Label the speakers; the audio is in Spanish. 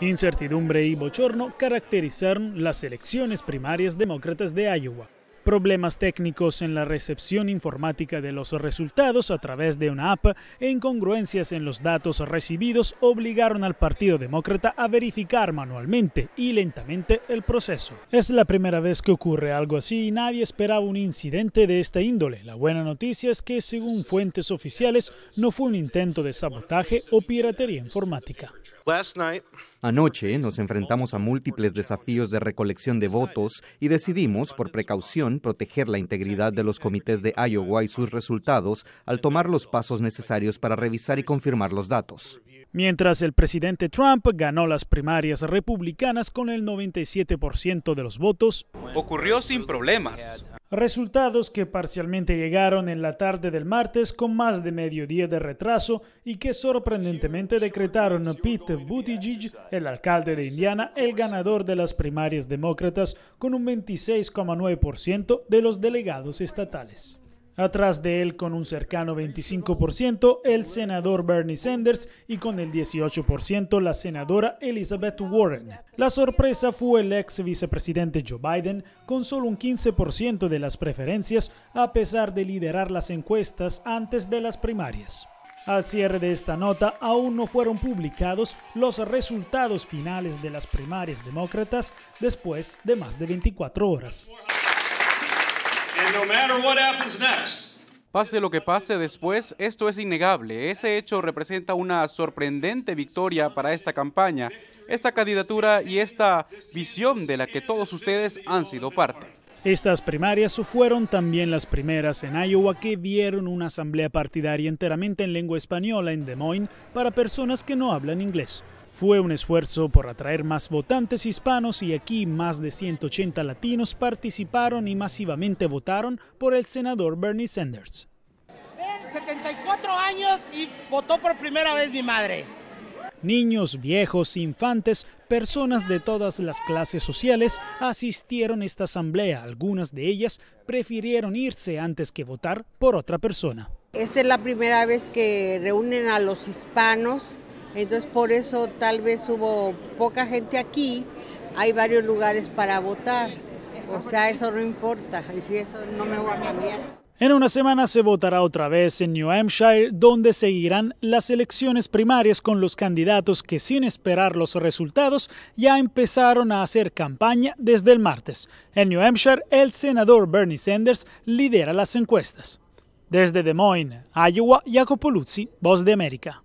Speaker 1: Incertidumbre y bochorno caracterizaron las elecciones primarias demócratas de Iowa problemas técnicos en la recepción informática de los resultados a través de una app e incongruencias en los datos recibidos obligaron al Partido Demócrata a verificar manualmente y lentamente el proceso. Es la primera vez que ocurre algo así y nadie esperaba un incidente de esta índole. La buena noticia es que, según fuentes oficiales, no fue un intento de sabotaje o piratería informática.
Speaker 2: Anoche nos enfrentamos a múltiples desafíos de recolección de votos y decidimos, por precaución, proteger la integridad de los comités de Iowa y sus resultados al tomar los pasos necesarios para revisar y confirmar los datos.
Speaker 1: Mientras el presidente Trump ganó las primarias republicanas con el 97% de los votos,
Speaker 2: ocurrió sin problemas
Speaker 1: resultados que parcialmente llegaron en la tarde del martes con más de medio día de retraso y que sorprendentemente decretaron Pete Buttigieg, el alcalde de Indiana, el ganador de las primarias demócratas con un 26,9% de los delegados estatales. Atrás de él con un cercano 25% el senador Bernie Sanders y con el 18% la senadora Elizabeth Warren. La sorpresa fue el ex vicepresidente Joe Biden con solo un 15% de las preferencias a pesar de liderar las encuestas antes de las primarias. Al cierre de esta nota aún no fueron publicados los resultados finales de las primarias demócratas después de más de 24 horas. Pase lo que
Speaker 2: pase después, esto es innegable. Ese hecho representa una sorprendente victoria para esta campaña, esta candidatura y esta visión de la que todos ustedes han
Speaker 1: sido parte. Estas primarias fueron también las primeras en Iowa que vieron una asamblea partidaria enteramente en lengua española en Des Moines para personas que no hablan inglés. Fue un esfuerzo por atraer más votantes hispanos y aquí más de 180 latinos participaron y masivamente votaron por el senador Bernie Sanders.
Speaker 2: 74 años y votó por primera vez mi madre.
Speaker 1: Niños, viejos, infantes, personas de todas las clases sociales asistieron a esta asamblea. Algunas de ellas prefirieron irse antes que votar por otra persona.
Speaker 2: Esta es la primera vez que reúnen a los hispanos entonces por eso tal vez hubo poca gente aquí, hay varios lugares para votar. O sea, eso no importa, y si eso no me a cambiar.
Speaker 1: En una semana se votará otra vez en New Hampshire, donde seguirán las elecciones primarias con los candidatos que sin esperar los resultados ya empezaron a hacer campaña desde el martes. En New Hampshire, el senador Bernie Sanders lidera las encuestas. Desde Des Moines, Iowa, Jacopo Luzzi, Voz de América.